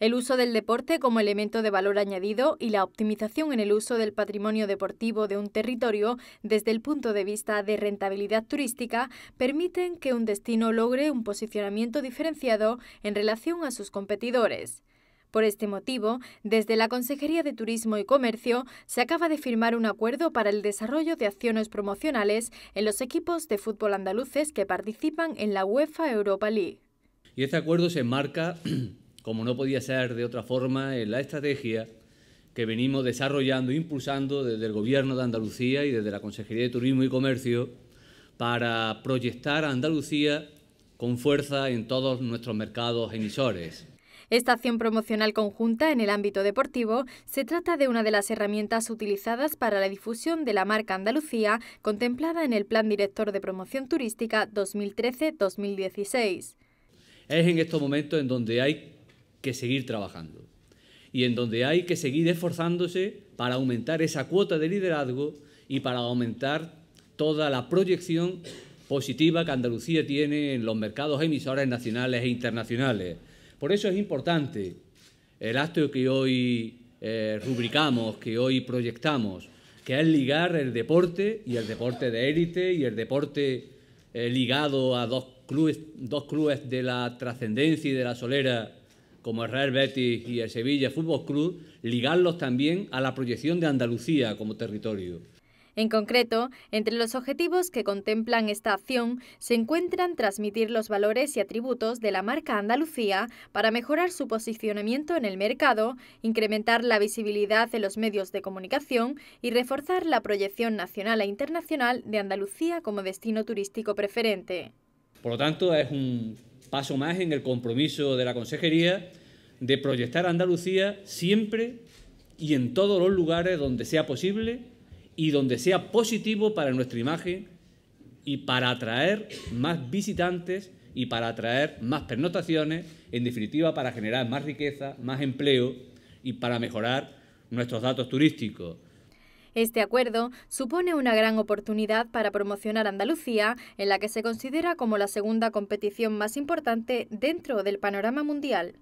el uso del deporte como elemento de valor añadido y la optimización en el uso del patrimonio deportivo de un territorio desde el punto de vista de rentabilidad turística permiten que un destino logre un posicionamiento diferenciado en relación a sus competidores. Por este motivo, desde la Consejería de Turismo y Comercio se acaba de firmar un acuerdo para el desarrollo de acciones promocionales en los equipos de fútbol andaluces que participan en la UEFA Europa League. Y este acuerdo se enmarca como no podía ser de otra forma, en la estrategia que venimos desarrollando, impulsando desde el Gobierno de Andalucía y desde la Consejería de Turismo y Comercio para proyectar a Andalucía con fuerza en todos nuestros mercados emisores. Esta acción promocional conjunta en el ámbito deportivo se trata de una de las herramientas utilizadas para la difusión de la marca Andalucía contemplada en el Plan Director de Promoción Turística 2013-2016. Es en estos momentos en donde hay que seguir trabajando y en donde hay que seguir esforzándose para aumentar esa cuota de liderazgo y para aumentar toda la proyección positiva que Andalucía tiene en los mercados emisores nacionales e internacionales. Por eso es importante el acto que hoy eh, rubricamos, que hoy proyectamos, que es ligar el deporte y el deporte de élite y el deporte eh, ligado a dos clubes, dos clubes de la trascendencia y de la solera como el Real Betis y el Sevilla Fútbol Club, ligarlos también a la proyección de Andalucía como territorio. En concreto, entre los objetivos que contemplan esta acción se encuentran transmitir los valores y atributos de la marca Andalucía para mejorar su posicionamiento en el mercado, incrementar la visibilidad en los medios de comunicación y reforzar la proyección nacional e internacional de Andalucía como destino turístico preferente. Por lo tanto, es un paso más en el compromiso de la Consejería de proyectar Andalucía siempre y en todos los lugares donde sea posible y donde sea positivo para nuestra imagen y para atraer más visitantes y para atraer más pernotaciones, en definitiva para generar más riqueza, más empleo y para mejorar nuestros datos turísticos. Este acuerdo supone una gran oportunidad para promocionar Andalucía, en la que se considera como la segunda competición más importante dentro del panorama mundial.